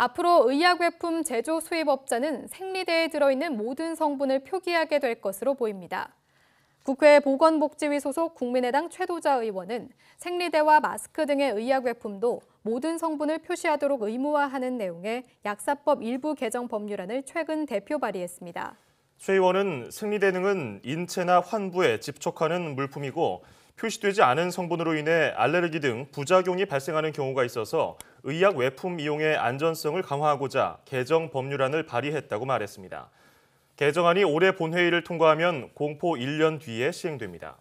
앞으로 의약외품 제조 수입업자는 생리대에 들어있는 모든 성분을 표기하게 될 것으로 보입니다. 국회 보건복지위 소속 국민의당 최도자 의원은 생리대와 마스크 등의 의약외품도 모든 성분을 표시하도록 의무화하는 내용의 약사법 일부 개정 법률안을 최근 대표 발의했습니다. 최 의원은 생리대 등은 인체나 환부에 집촉하는 물품이고 표시되지 않은 성분으로 인해 알레르기 등 부작용이 발생하는 경우가 있어서 의약 외품 이용의 안전성을 강화하고자 개정 법률안을 발의했다고 말했습니다. 개정안이 올해 본회의를 통과하면 공포 1년 뒤에 시행됩니다.